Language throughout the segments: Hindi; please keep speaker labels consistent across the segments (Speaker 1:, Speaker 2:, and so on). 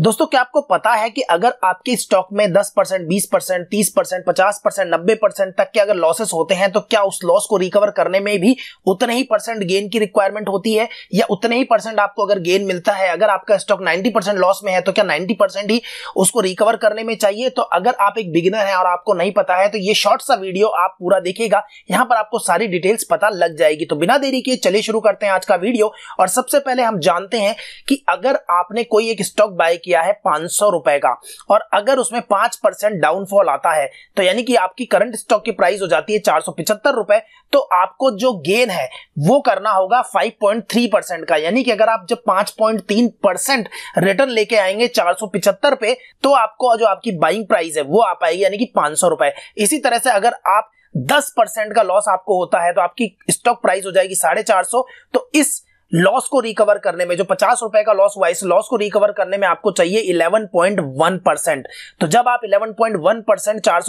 Speaker 1: दोस्तों क्या आपको पता है कि अगर आपके स्टॉक में 10 परसेंट बीस परसेंट तीस परसेंट पचास परसेंट नब्बे परसेंट तक के अगर लॉसेस होते हैं तो क्या उस लॉस को रिकवर करने में भी उतने ही परसेंट गेन की रिक्वायरमेंट होती है या उतने ही परसेंट आपको अगर गेन मिलता है अगर आपका स्टॉक 90 परसेंट लॉस में है तो क्या 90 परसेंट ही उसको रिकवर करने में चाहिए तो अगर आप एक बिगिनर है और आपको नहीं पता है तो ये शॉर्ट सा वीडियो आप पूरा देखेगा यहाँ पर आपको सारी डिटेल्स पता लग जाएगी तो बिना देरी के चले शुरू करते हैं आज का वीडियो और सबसे पहले हम जानते हैं कि अगर आपने कोई एक स्टॉक बाय किया है पांच सौ रुपए का और अगर उसमें पांच परसेंट डाउनफॉल आता है तो यानी कि आपकी करंट स्टॉक की प्राइस हो जाती है चार सौ पिछहत्तर रुपए तो आपको जो गेन है वो करना होगा फाइव पॉइंट थ्री परसेंट का यानी कि अगर आप जब पांच पॉइंट तीन परसेंट रिटर्न लेके आएंगे चार सौ पिछहत्तर पे तो आपको जो आपकी बाइंग प्राइस है वो आ पाएगी यानी कि पांच सौ रुपए इसी तरह से अगर आप दस परसेंट का लॉस आपको होता है तो आपकी स्टॉक प्राइस हो जाएगी साढ़े चार सौ तो इस लॉस को रिकवर करने में जो पचास रुपए का लॉस हुआ इस लॉस को रिकवर करने में आपको चाहिए 11.1 परसेंट तो जब आप 11.1 परसेंट चार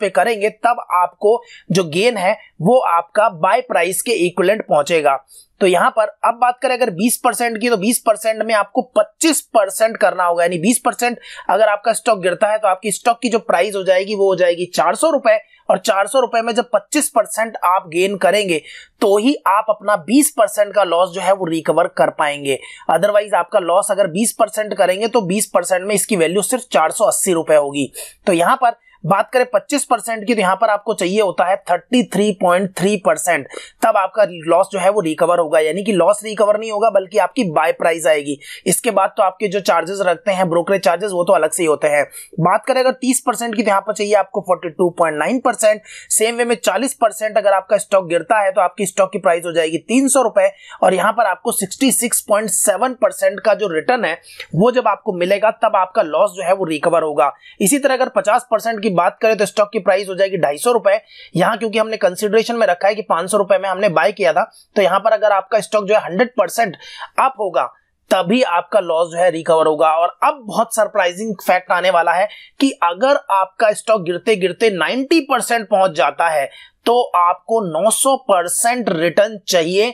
Speaker 1: पे करेंगे तब आपको जो गेन है वो आपका बाय प्राइस के इक्वलेंट पहुंचेगा तो यहां पर अब बात करें अगर 20 परसेंट की तो 20 परसेंट में आपको 25 परसेंट करना होगा यानी 20 परसेंट अगर आपका स्टॉक गिरता है तो आपकी स्टॉक की जो प्राइस हो जाएगी वो हो जाएगी चार सौ रुपए और चार सौ रुपए में जब 25 परसेंट आप गेन करेंगे तो ही आप अपना 20 परसेंट का लॉस जो है वो रिकवर कर पाएंगे अदरवाइज आपका लॉस अगर 20 परसेंट करेंगे तो 20 परसेंट में इसकी वैल्यू सिर्फ चार सौ अस्सी रुपए होगी तो यहां पर बात करें पच्चीस परसेंट की तो यहां पर आपको चाहिए होता है thirty three point three percent तब आपका लॉस जो है वो रिकवर होगा यानी कि लॉस रिकवर नहीं होगा बल्कि आपकी बाय प्राइस आएगी इसके बाद तो आपके जो चार्जेस रखते हैं ब्रोकरेज चार्जेस वो तो अलग से ही होते हैं बात करें अगर तीस की तो यहां पर चाहिए आपको फोर्टी सेम वे में चालीस अगर आपका स्टॉक गिरता है तो आपकी स्टॉक की प्राइस हो जाएगी तीन और यहां पर आपको सिक्सटी का जो रिटर्न है वो जब आपको मिलेगा तब आपका लॉस जो है वो रिकवर होगा इसी तरह अगर पचास की बात करें तो स्टॉक की प्राइस हो जाएगी ढाई सौ रुपए यहाँ क्योंकि हमने कंसिडरेशन में रखा है कि पांच सौ रुपए में हमने बाय किया था तो यहाँ पर अगर आपका स्टॉक जो है हंड्रेड परसेंट अप होगा तभी आपका लॉस जो है रिकवर होगा और अब बहुत सरप्राइजिंग फैक्ट आने वाला है कि अगर आपका स्टॉक गिरते गिरते 90 परसेंट पहुंच जाता है तो आपको 900 परसेंट रिटर्न चाहिए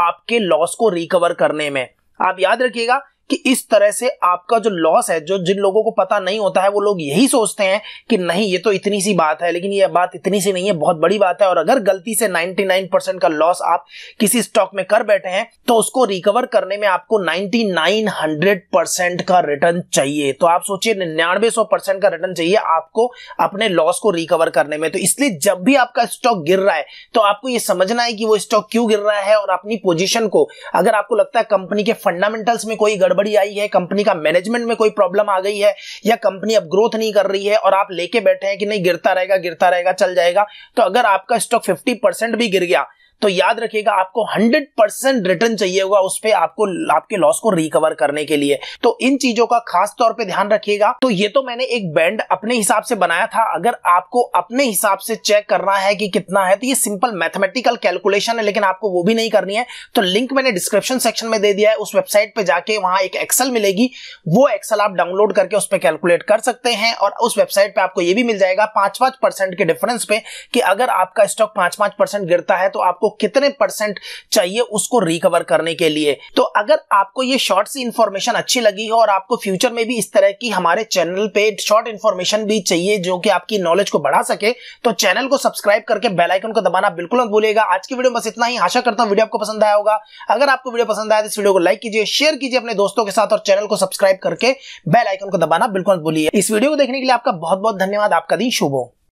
Speaker 1: आपके लॉस को रिकवर करने में आप याद रखिएगा कि इस तरह से आपका जो लॉस है जो जिन लोगों को पता नहीं होता है वो लोग यही सोचते हैं कि नहीं ये तो इतनी सी बात है लेकिन ये बात इतनी सी नहीं है बहुत बड़ी बात है और अगर गलती से 99% का लॉस आप किसी स्टॉक में कर बैठे हैं तो उसको रिकवर करने में आपको 9900% का रिटर्न चाहिए तो आप सोचिए निन्यानवे का रिटर्न चाहिए आपको अपने लॉस को रिकवर करने में तो इसलिए जब भी आपका स्टॉक गिर रहा है तो आपको ये समझना है कि वो स्टॉक क्यों गिर रहा है और अपनी पोजिशन को अगर आपको लगता है कंपनी के फंडामेंटल्स में कोई गड़बड़ गड़बड़ी आई है कंपनी का मैनेजमेंट में कोई प्रॉब्लम आ गई है या कंपनी अब ग्रोथ नहीं कर रही है और आप लेके बैठे हैं कि नहीं गिरता रहेगा गिरता रहेगा चल जाएगा तो अगर आपका स्टॉक फिफ्टी भी गिर गया तो याद रखिएगा आपको 100 परसेंट रिटर्न चाहिए होगा उस पर आपको आपके लॉस को रिकवर करने के लिए तो इन चीजों का खास तौर पे ध्यान रखिएगा तो ये तो मैंने एक बैंड अपने हिसाब से बनाया था अगर आपको अपने हिसाब से चेक करना है कि कितना है तो ये सिंपल मैथमेटिकल कैलकुलेशन है लेकिन आपको वो भी नहीं करनी है तो लिंक मैंने डिस्क्रिप्शन सेक्शन में दे दिया है उस वेबसाइट पर जाके वहां एक एक्सल मिलेगी वो एक्सल आप डाउनलोड करके उस पर कैलकुलेट कर सकते हैं और उस वेबसाइट पर आपको यह भी मिल जाएगा पांच पांच परसेंट के डिफरेंस पे कि अगर आपका स्टॉक पांच पांच परसेंट गिरता है तो आपको आपको कितने परसेंट चाहिए उसको रिकवर करने के लिए तो अगर आपको ये शॉर्ट सी इंफॉर्मेशन अच्छी लगी हो और आपको फ्यूचर में भी इस तरह की हमारे चैनल पे शॉर्ट इन्फॉर्मेशन भी चाहिए जो कि आपकी नॉलेज को बढ़ा सके तो चैनल को सब्सक्राइब करके बेलाइकन को दबाना बिल्कुल मत भूलेगा आज की वीडियो बस इतना ही आशा करता हूं वीडियो आपको पसंद आया होगा अगर आपको वीडियो पसंद आया तो इस वीडियो को लाइक कीजिए शेयर कीजिए अपने दोस्तों के साथ और चैनल को सब्सक्राइब करके बेल आइकन को दबाना बिल्कुल मत भूलिए इस वीडियो को देखने के लिए आपका बहुत बहुत धन्यवाद आपका दिन शुभ हो